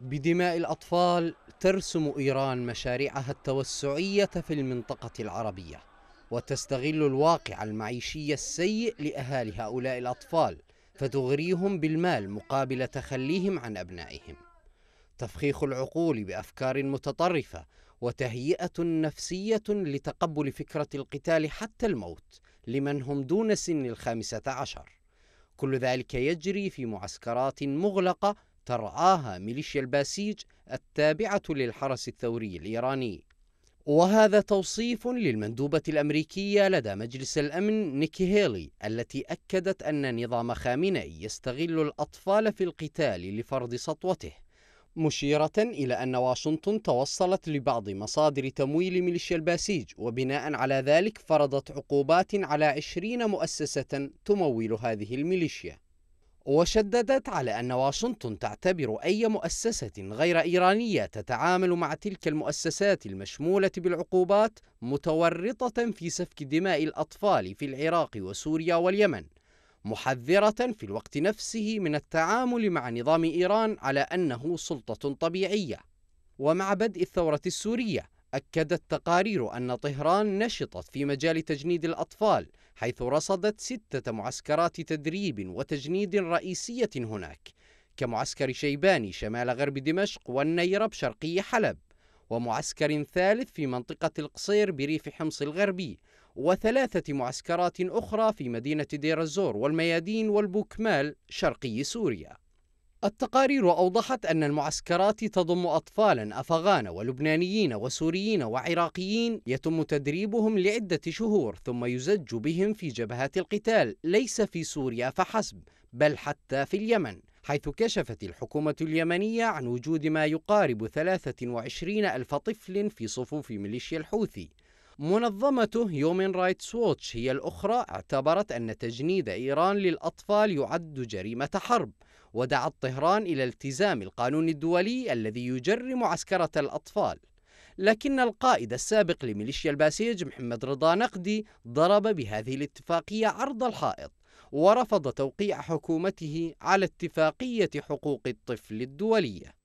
بدماء الأطفال ترسم إيران مشاريعها التوسعية في المنطقة العربية وتستغل الواقع المعيشي السيء لأهالي هؤلاء الأطفال فتغريهم بالمال مقابل تخليهم عن أبنائهم تفخيخ العقول بأفكار متطرفة وتهيئة نفسية لتقبل فكرة القتال حتى الموت لمن هم دون سن الخامسة عشر كل ذلك يجري في معسكرات مغلقة ترعاها ميليشيا الباسيج التابعة للحرس الثوري الإيراني وهذا توصيف للمندوبة الأمريكية لدى مجلس الأمن نيكي هيلي التي أكدت أن نظام خامنئي يستغل الأطفال في القتال لفرض سطوته مشيرة إلى أن واشنطن توصلت لبعض مصادر تمويل ميليشيا الباسيج وبناء على ذلك فرضت عقوبات على عشرين مؤسسة تمول هذه الميليشيا وشددت على أن واشنطن تعتبر أي مؤسسة غير إيرانية تتعامل مع تلك المؤسسات المشمولة بالعقوبات متورطة في سفك دماء الأطفال في العراق وسوريا واليمن محذرة في الوقت نفسه من التعامل مع نظام إيران على أنه سلطة طبيعية ومع بدء الثورة السورية أكدت تقارير أن طهران نشطت في مجال تجنيد الأطفال حيث رصدت ستة معسكرات تدريب وتجنيد رئيسية هناك كمعسكر شيباني شمال غرب دمشق والنيرب شرقي حلب ومعسكر ثالث في منطقة القصير بريف حمص الغربي وثلاثة معسكرات أخرى في مدينة دير الزور والميادين والبوكمال شرقي سوريا التقارير أوضحت أن المعسكرات تضم أطفالا أفغان ولبنانيين وسوريين وعراقيين يتم تدريبهم لعدة شهور ثم يزج بهم في جبهات القتال ليس في سوريا فحسب بل حتى في اليمن حيث كشفت الحكومة اليمنية عن وجود ما يقارب 23 ألف طفل في صفوف ميليشيا الحوثي منظمة هيومن رايتس ووتش هي الأخرى اعتبرت أن تجنيد إيران للأطفال يعد جريمة حرب ودعت طهران إلى التزام القانون الدولي الذي يجرم عسكرة الأطفال لكن القائد السابق لميليشيا الباسيج محمد رضا نقدي ضرب بهذه الاتفاقية عرض الحائط ورفض توقيع حكومته على اتفاقية حقوق الطفل الدولية